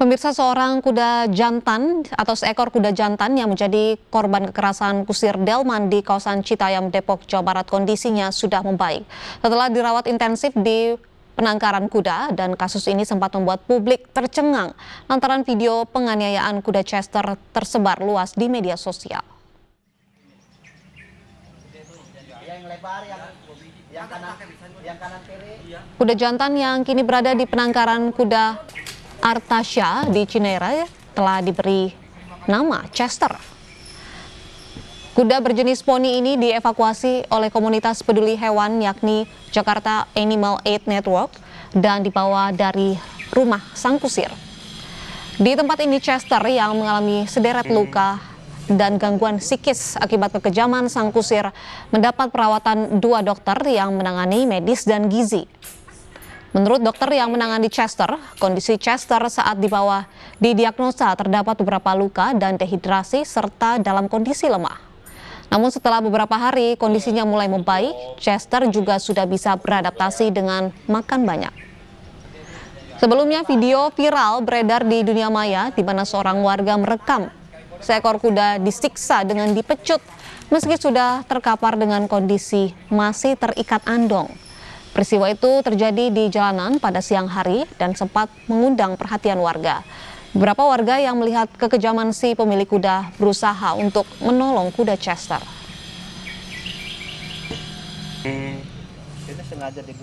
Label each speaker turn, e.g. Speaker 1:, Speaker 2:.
Speaker 1: Pemirsa seorang kuda jantan atau seekor kuda jantan yang menjadi korban kekerasan kusir delman di kawasan Citayam, Depok, Jawa Barat kondisinya sudah membaik. Setelah dirawat intensif di penangkaran kuda dan kasus ini sempat membuat publik tercengang lantaran video penganiayaan kuda Chester tersebar luas di media sosial. Kuda jantan yang kini berada di penangkaran kuda Artasha di Cinere telah diberi nama Chester. Kuda berjenis poni ini dievakuasi oleh komunitas peduli hewan yakni Jakarta Animal Aid Network dan dibawa dari rumah sang kusir. Di tempat ini Chester yang mengalami sederet hmm. luka dan gangguan psikis akibat kekejaman sang kusir mendapat perawatan dua dokter yang menangani medis dan gizi. Menurut dokter yang menangani Chester, kondisi Chester saat dibawa didiagnosa terdapat beberapa luka dan dehidrasi serta dalam kondisi lemah. Namun setelah beberapa hari kondisinya mulai membaik, Chester juga sudah bisa beradaptasi dengan makan banyak. Sebelumnya video viral beredar di dunia maya di mana seorang warga merekam seekor kuda disiksa dengan dipecut meski sudah terkapar dengan kondisi masih terikat andong. Peristiwa itu terjadi di jalanan pada siang hari dan sempat mengundang perhatian warga. Beberapa warga yang melihat kekejaman si pemilik kuda berusaha untuk menolong kuda Chester. Ini sengaja